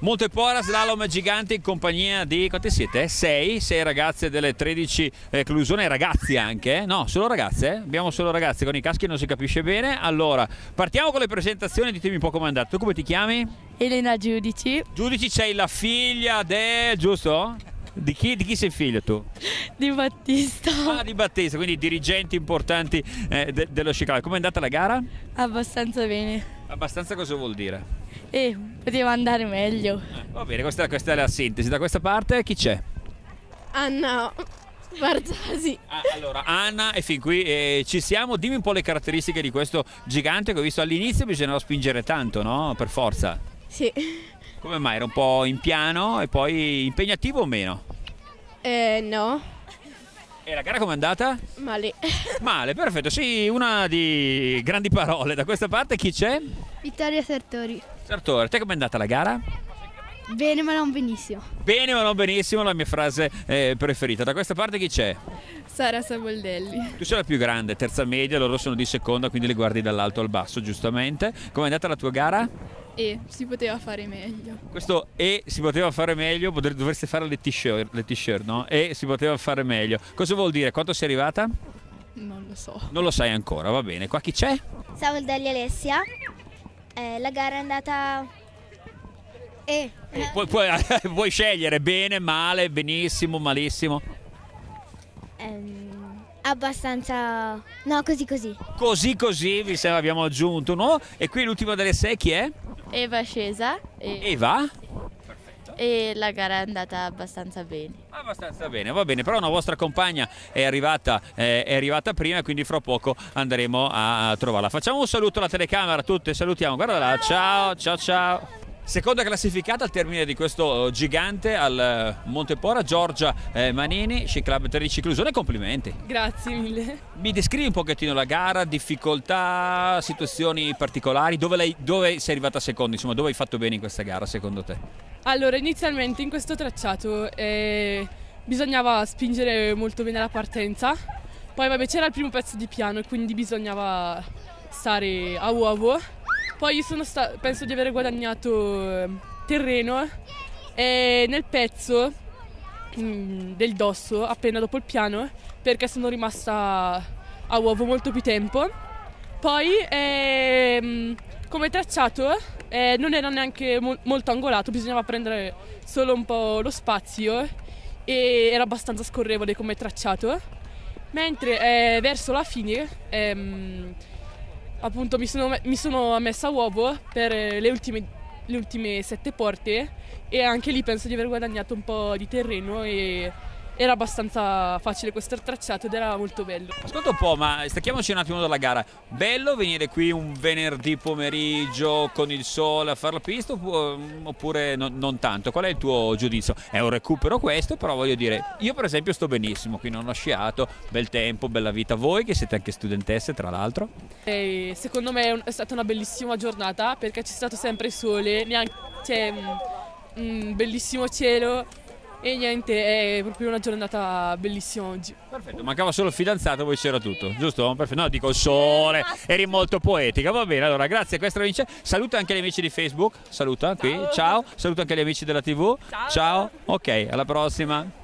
Montepora, slalom gigante in compagnia di, quante siete? 6, 6 ragazze delle 13 eh, Clusone, ragazzi anche, eh? no, solo ragazze, abbiamo solo ragazze, con i caschi non si capisce bene. Allora, partiamo con le presentazioni, ditemi un po' come è andato, tu come ti chiami? Elena Giudici. Giudici sei la figlia del, giusto? Di chi, di chi, sei figlio tu? Di Battista. Ah, di Battista, quindi dirigenti importanti eh, de dello Sciclare. Com'è andata la gara? Abbastanza bene. Abbastanza cosa vuol dire? Eh, poteva andare meglio. Va bene, questa, questa, è la sintesi. Da questa parte chi c'è? Anna Barzasi. Ah, allora, Anna, e fin qui eh, ci siamo. Dimmi un po' le caratteristiche di questo gigante che ho visto all'inizio, bisognava spingere tanto, no? Per forza. Sì. Come mai? Era un po' in piano e poi impegnativo o meno? Eh, no. E la gara com'è andata? Male. Male, perfetto. Sì, una di grandi parole. Da questa parte chi c'è? Vittoria Sartori. Sartore, te com'è andata la gara? Bene ma non benissimo. Bene ma non benissimo, la mia frase eh, preferita. Da questa parte chi c'è? Sara Saboldelli. Tu sei la più grande, terza media, loro sono di seconda, quindi le guardi dall'alto al basso, giustamente. Com'è andata la tua gara? E si poteva fare meglio. Questo e si poteva fare meglio, dovreste fare le t-shirt, no? E si poteva fare meglio. Cosa vuol dire? Quanto sei arrivata? Non lo so. Non lo sai ancora, va bene. Qua chi c'è? Savoldelli Alessia. Eh, la gara è andata... Eh. eh puoi, puoi, puoi, scegliere bene, male, benissimo, malissimo? Um, abbastanza... No, così così. Così così, mi sembra abbiamo aggiunto, no? E qui l'ultima delle sei chi è? Eva Scesa. E... Eva? Sì e la gara è andata abbastanza bene. Abbastanza bene, va bene, però una vostra compagna è arrivata, eh, è arrivata prima quindi fra poco andremo a, trovarla. Facciamo un saluto alla telecamera tutte, salutiamo, guardala, ciao, ciao, ciao. Seconda classificata al termine di questo eh, gigante al eh, Montepora, Giorgia eh, Manini, Sci Club Terrici Clusone, complimenti. Grazie mille. Mi descrivi un pochettino la gara, difficoltà, situazioni particolari, dove, lei, dove sei arrivata secondo, insomma dove hai fatto bene in questa gara secondo te? Allora inizialmente in questo tracciato eh, bisognava spingere molto bene la partenza, poi vabbè c'era il primo pezzo di piano e quindi bisognava stare a uovo poi io sta- penso di aver guadagnato ehm, terreno eh, e nel pezzo mh, mm, del dosso, appena dopo il piano, perché sono rimasta a uovo molto più tempo. Poi ehm, come tracciato eh, non era neanche mo- molto angolato, bisognava prendere solo un po' lo spazio e era abbastanza scorrevole come tracciato. Mentre eh, verso la fine ehm, appunto mi sono, mi sono messa a uovo per eh, le ultime, le ultime sette porte e anche lì penso di aver guadagnato un po' di terreno e era abbastanza facile questo tracciato ed era molto bello. Ascolta un po', ma stacchiamoci un attimo dalla gara. Bello venire qui un venerdì pomeriggio con il sole a fare la pista mm, oppure no, non tanto? Qual è il tuo giudizio? È un recupero questo, però voglio dire, io per esempio sto benissimo, qui non ho sciato, bel tempo, bella vita. Voi che siete anche studentesse tra l'altro? Eh, secondo me è stata una bellissima giornata perché c'è stato sempre sole, neanche... C'è mm, un mm, bellissimo cielo e niente, è proprio una giornata bellissima oggi. Perfetto, mancava solo il fidanzato, poi c'era tutto, giusto? Perfetto. No, dico il sole, eh, eri molto poetica. Va bene, allora grazie a questa vince. Saluta anche gli amici di Facebook, saluta qui, ciao. Saluta anche gli amici della TV, ciao. ciao. Ok, alla prossima.